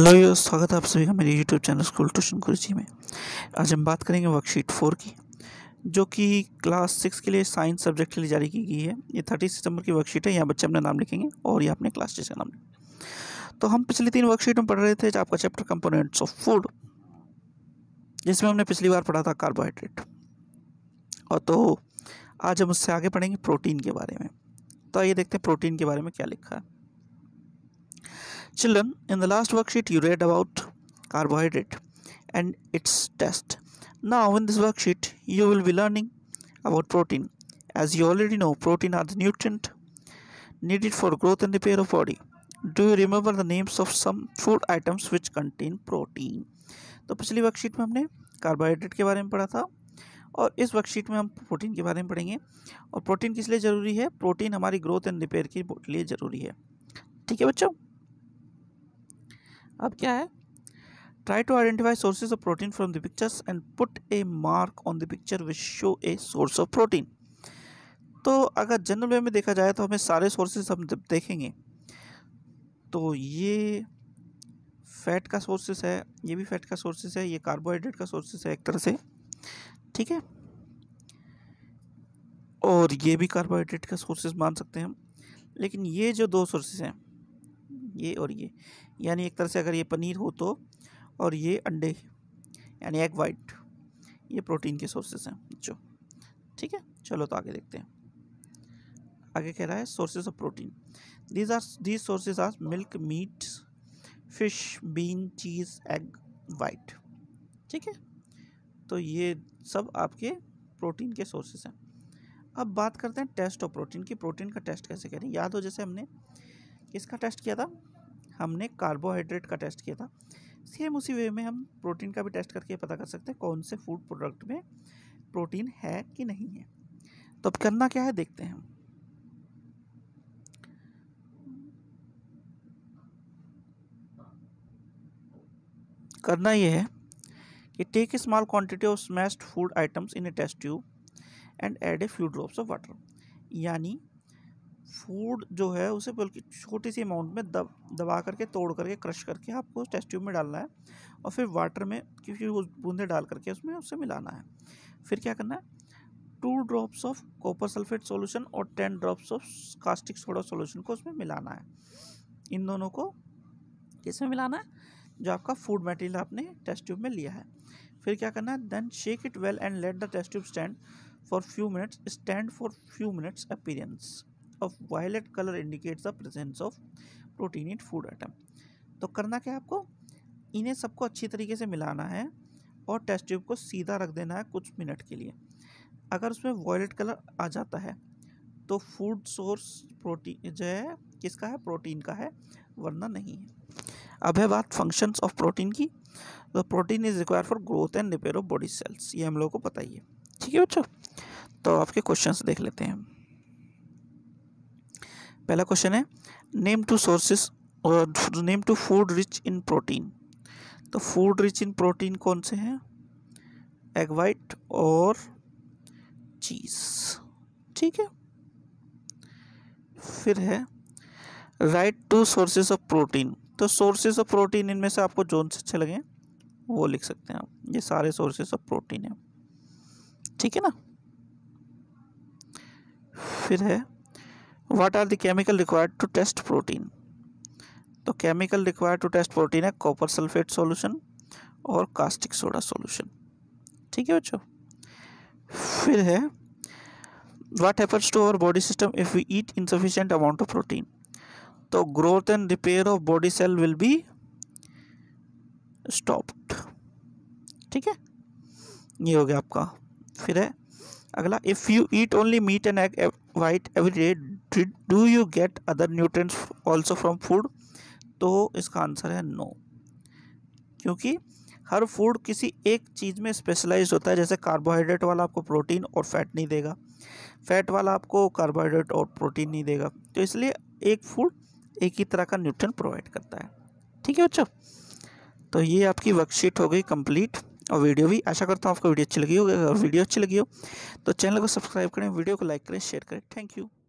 Hello यो स्वागत है आप सभी का मेरे YouTube channel school tuition Guruji में आज हम बात करेंगे वर्कशीट फोर की जो कि क्लास सिक्स के लिए साइंस सब्जेक्ट के लिए जारी की गई है ये थर्टी सितंबर की वर्कशीट है यहाँ बच्चे अपना नाम लिखेंगे और यहाँ अपने क्लास टीचर का नाम लिखेंगे तो हम पिछली तीन वर्कशीट में पढ़ रहे थे आपका चैप्टर कंपोनेंट्स ऑफ फूड जिसमें हमने पिछली बार पढ़ा था कार्बोहाइड्रेट और तो आज हम उससे आगे पढ़ेंगे प्रोटीन के बारे में तो आइए देखते हैं प्रोटीन के बारे में क्या लिखा है Children, in the last worksheet you read about carbohydrate and its test. Now in this worksheet you will be learning about protein. As you already know, protein are the nutrient needed for growth and repair of body. Do you remember the names of some food items which contain protein? तो पिछली worksheet में हमने carbohydrate के बारे में पढ़ा था और इस वर्कशीट में हम प्रोटीन के बारे में पढ़ेंगे और प्रोटीन किस लिए ज़रूरी है प्रोटीन हमारी ग्रोथ एंड रिपेयर के लिए ज़रूरी है ठीक है बच्चों अब क्या है try to identify sources of protein from the pictures and put a mark on the picture which show a source of protein तो अगर जनरल वे में देखा जाए तो हमें सारे सोर्सेज हम जब देखेंगे तो ये फैट का सोर्सेस है ये भी फैट का सोर्सेस है ये कार्बोहाइड्रेट का सोर्सेस है एक तरह से ठीक है और ये भी कार्बोहाइड्रेट का सोर्सेज मान सकते हैं हम लेकिन ये जो दो सोर्सेज हैं ये और ये यानी एक तरह से अगर ये पनीर हो तो और ये अंडे यानी एग वाइट ये प्रोटीन के सोर्सेस हैं जो ठीक है चलो तो आगे देखते हैं आगे कह रहा है sources of protein these are these sources are milk meat fish bean cheese egg white ठीक है तो ये सब आपके प्रोटीन के सोर्सेज हैं अब बात करते हैं टेस्ट ऑफ प्रोटीन की प्रोटीन का टेस्ट कैसे करें याद हो जैसे हमने किसका टेस्ट किया था हमने कार्बोहाइड्रेट का टेस्ट किया था सेम उसी वे में हम प्रोटीन का भी टेस्ट करके पता कर सकते हैं कौन से फूड प्रोडक्ट में प्रोटीन है कि नहीं है तो अब करना क्या है देखते हैं हम करना यह है कि take a small quantity of smashed food items in a test tube and add a few drops of water यानी फूड जो है उसे बल्कि छोटी सी अमाउंट में दब दबा करके तोड़ करके क्रश करके आपको उस टेस्ट ट्यूब में डालना है और फिर वाटर में क्योंकि वो बूंदे डाल करके उसमें उससे मिलाना है फिर क्या करना है two drops of copper sulphate solution और ten drops of caustic soda solution को उसमें मिलाना है इन दोनों को किस में मिलाना है जो आपका फूड मटेरियल आपने टेस्ट ट्यूब में लिया है फिर क्या करना है then shake it well and let the test tube stand for few minutes stand for few minutes appearance of violet colour indicates the presence of protein in food item तो करना क्या है आपको इन्हें सबको अच्छी तरीके से मिलाना है और टेस्ट ट्यूब को सीधा रख देना है कुछ मिनट के लिए अगर उसमें वॉयलेट कलर आ जाता है तो फूड सोर्स प्रोटीन जो है किसका है प्रोटीन का है वरना नहीं है अब है बात फंक्शंस ऑफ प्रोटीन की तो protein is require for growth and repair of body cells ये हम लोगों को पता ही है ठीक है बच्चों तो आपके क्वेश्चंस देख लेते हैं पहला क्वेश्चन है नेम टू सोर्सेस और name two food rich in protein तो फूड रिच इन प्रोटीन कौन से हैं एग वाइट और चीज़ ठीक है फिर है write two sources of protein तो सोर्सेज ऑफ प्रोटीन इनमें से आपको जोन से अच्छे लगे वो लिख सकते हैं आप ये सारे सोर्सेज ऑफ प्रोटीन है ठीक है ना फिर है what are the chemical required to test protein तो chemical required to test protein है कॉपर सल्फेट सॉल्यूशन और कास्टिक सोडा सॉल्यूशन ठीक है बच्चों फिर है what happens to our body system if we eat insufficient amount of protein तो growth and repair of body cell will be stopped ठीक है ये हो गया आपका फिर है अगला if you eat only meat and egg white every day do you get other nutrients also from food तो इसका आंसर है नो क्योंकि हर फूड किसी एक चीज़ में स्पेशलाइज होता है जैसे कार्बोहाइड्रेट वाला आपको प्रोटीन और फैट नहीं देगा फैट वाला आपको कार्बोहाइड्रेट और प्रोटीन नहीं देगा तो इसलिए एक फूड एक ही तरह का न्यूट्रन प्रोवाइड करता है ठीक है बच्चों तो ये आपकी वर्कशीट हो गई कंप्लीट और वीडियो भी आशा करता हूँ आपको वीडियो अच्छी लगी होगी अगर वीडियो अच्छी लगी हो तो चैनल को सब्सक्राइब करें वीडियो को लाइक करें शेयर करें थैंक यू